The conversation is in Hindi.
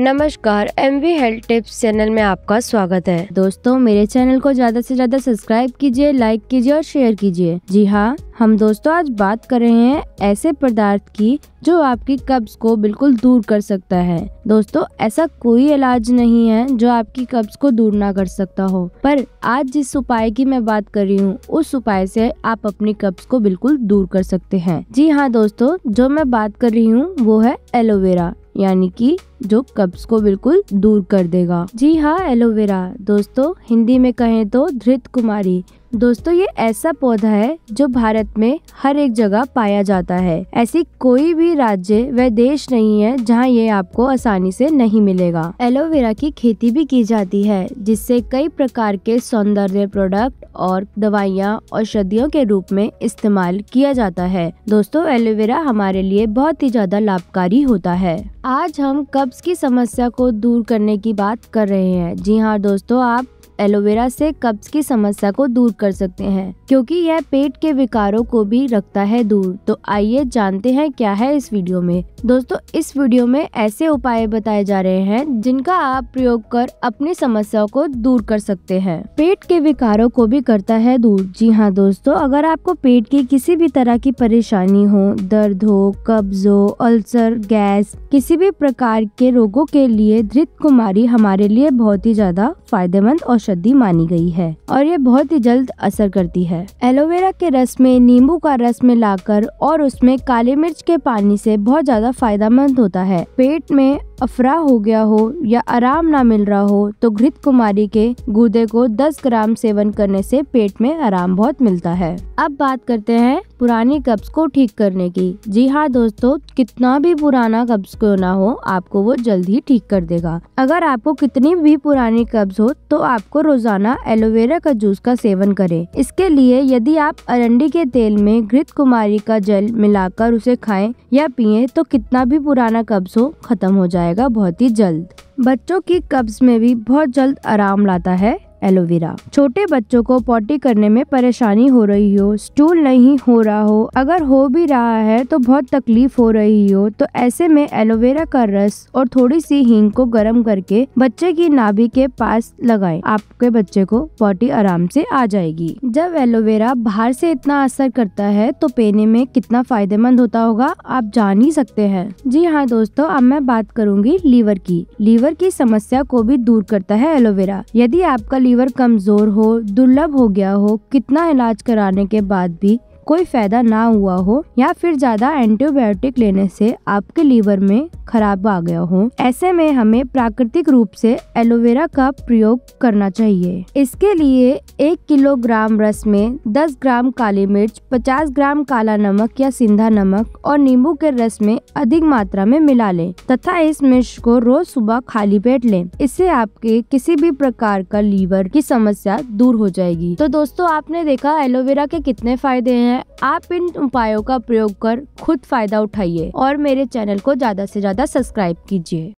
नमस्कार M V health tips channel में आपका स्वागत है दोस्तों मेरे चैनल को ज्यादा से ज्यादा सब्सक्राइब कीजिए लाइक कीजिए और शेयर कीजिए जी हाँ हम दोस्तों आज बात कर रहे हैं ऐसे पदार्थ की जो आपकी कब्ज को बिल्कुल दूर कर सकता है दोस्तों ऐसा कोई इलाज नहीं है जो आपकी कब्ज को दूर ना कर सकता हो पर आज जिस उपाय की मैं बात कर रही हूँ उस उपाय से आप अपनी कब्ज को बिल्कुल दूर कर सकते हैं जी हाँ दोस्तों जो मैं बात कर रही हूँ वो है एलोवेरा यानी कि जो कब्ज को बिल्कुल दूर कर देगा जी हाँ एलोवेरा दोस्तों हिंदी में कहें तो धृत कुमारी दोस्तों ये ऐसा पौधा है जो भारत में हर एक जगह पाया जाता है ऐसी कोई भी राज्य व देश नहीं है जहाँ ये आपको आसानी से नहीं मिलेगा एलोवेरा की खेती भी की जाती है जिससे कई प्रकार के सौंदर्य प्रोडक्ट और दवाइयाँ औषधियों के रूप में इस्तेमाल किया जाता है दोस्तों एलोवेरा हमारे लिए बहुत ही ज्यादा लाभकारी होता है आज हम कब्ज की समस्या को दूर करने की बात कर रहे हैं जी हाँ दोस्तों आप एलोवेरा से कब्ज की समस्या को दूर कर सकते हैं क्योंकि यह पेट के विकारों को भी रखता है दूर तो आइए जानते हैं क्या है इस वीडियो में दोस्तों इस वीडियो में ऐसे उपाय बताए जा रहे हैं जिनका आप प्रयोग कर अपनी समस्याओं को दूर कर सकते हैं पेट के विकारों को भी करता है दूर जी हाँ दोस्तों अगर आपको पेट की किसी भी तरह की परेशानी हो दर्द हो कब्ज हो अल्सर गैस किसी भी प्रकार के रोगों के लिए धृत कुमारी हमारे लिए बहुत ही ज्यादा फायदेमंद और औषधि मानी गई है और ये बहुत ही जल्द असर करती है एलोवेरा के रस में नींबू का रस मिलाकर और उसमें काले मिर्च के पानी से बहुत ज्यादा फायदेमंद होता है पेट में अफरा हो गया हो या आराम ना मिल रहा हो तो घृत कुमारी के गुर्दे को 10 ग्राम सेवन करने से पेट में आराम बहुत मिलता है अब बात करते हैं पुराने कब्ज़ को ठीक करने की जी हाँ दोस्तों कितना भी पुराना कब्ज़ क्यों ना हो आपको वो जल्द ही ठीक कर देगा अगर आपको कितनी भी पुरानी कब्ज़ हो तो आपको रोजाना एलोवेरा का जूस का सेवन करें इसके लिए यदि आप अरंडी के तेल में घृत कुमारी का जल मिलाकर उसे खाएं या पिए तो कितना भी पुराना कब्ज हो खत्म हो जाएगा बहुत ही जल्द बच्चों की कब्ज में भी बहुत जल्द आराम लाता है एलोवेरा छोटे बच्चों को पॉटी करने में परेशानी हो रही हो स्टूल नहीं हो रहा हो अगर हो भी रहा है तो बहुत तकलीफ हो रही हो तो ऐसे में एलोवेरा का रस और थोड़ी सी हींग को गर्म करके बच्चे की नाभि के पास लगाएं आपके बच्चे को पॉटी आराम से आ जाएगी जब एलोवेरा बाहर से इतना असर करता है तो पेने में कितना फायदेमंद होता होगा आप जान ही सकते हैं जी हाँ दोस्तों अब मैं बात करूंगी लीवर की लीवर की समस्या को भी दूर करता है एलोवेरा यदि आपका लीवर कमज़ोर हो दुर्लभ हो गया हो कितना इलाज कराने के बाद भी कोई फ़ायदा ना हुआ हो या फिर ज़्यादा एंटीबायोटिक लेने से आपके लीवर में खराब आ गया हो ऐसे में हमें प्राकृतिक रूप से एलोवेरा का प्रयोग करना चाहिए इसके लिए एक किलोग्राम रस में 10 ग्राम काली मिर्च 50 ग्राम काला नमक या सिंधा नमक और नींबू के रस में अधिक मात्रा में मिला लें तथा इस मिर्च को रोज सुबह खाली पेट लें इससे आपके किसी भी प्रकार का लीवर की समस्या दूर हो जाएगी तो दोस्तों आपने देखा एलोवेरा के कितने फायदे हैं है आप इन उपायों का प्रयोग कर खुद फायदा उठाइए और मेरे चैनल को ज्यादा से ज्यादा सब्सक्राइब कीजिए